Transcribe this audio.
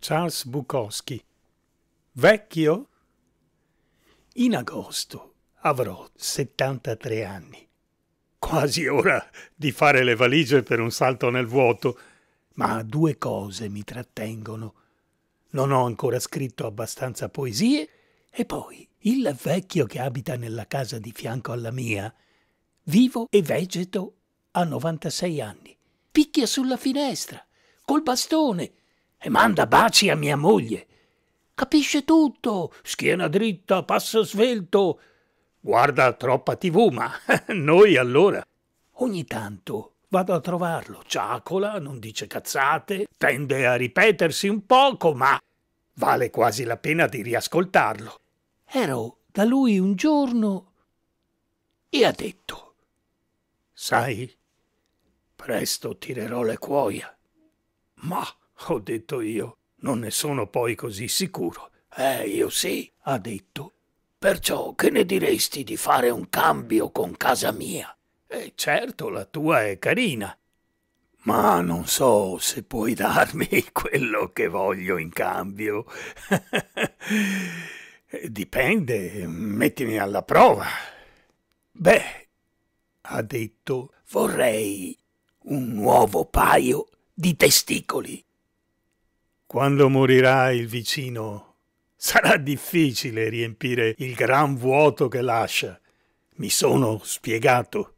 Charles Bukowski. Vecchio? In agosto avrò 73 anni. Quasi ora di fare le valigie per un salto nel vuoto, ma due cose mi trattengono. Non ho ancora scritto abbastanza poesie e poi il vecchio che abita nella casa di fianco alla mia, vivo e vegeto ha 96 anni, picchia sulla finestra, col bastone, e manda baci a mia moglie. Capisce tutto, schiena dritta, passa svelto. Guarda troppa tv, ma noi allora. Ogni tanto vado a trovarlo, ciacola, non dice cazzate, tende a ripetersi un poco, ma vale quasi la pena di riascoltarlo. Ero da lui un giorno e ha detto, sai, presto tirerò le cuoia, ma... Ho detto io, non ne sono poi così sicuro. Eh, io sì, ha detto. Perciò che ne diresti di fare un cambio con casa mia? Eh, certo, la tua è carina. Ma non so se puoi darmi quello che voglio in cambio. Dipende, mettimi alla prova. Beh, ha detto, vorrei un nuovo paio di testicoli. Quando morirà il vicino, sarà difficile riempire il gran vuoto che lascia. Mi sono spiegato.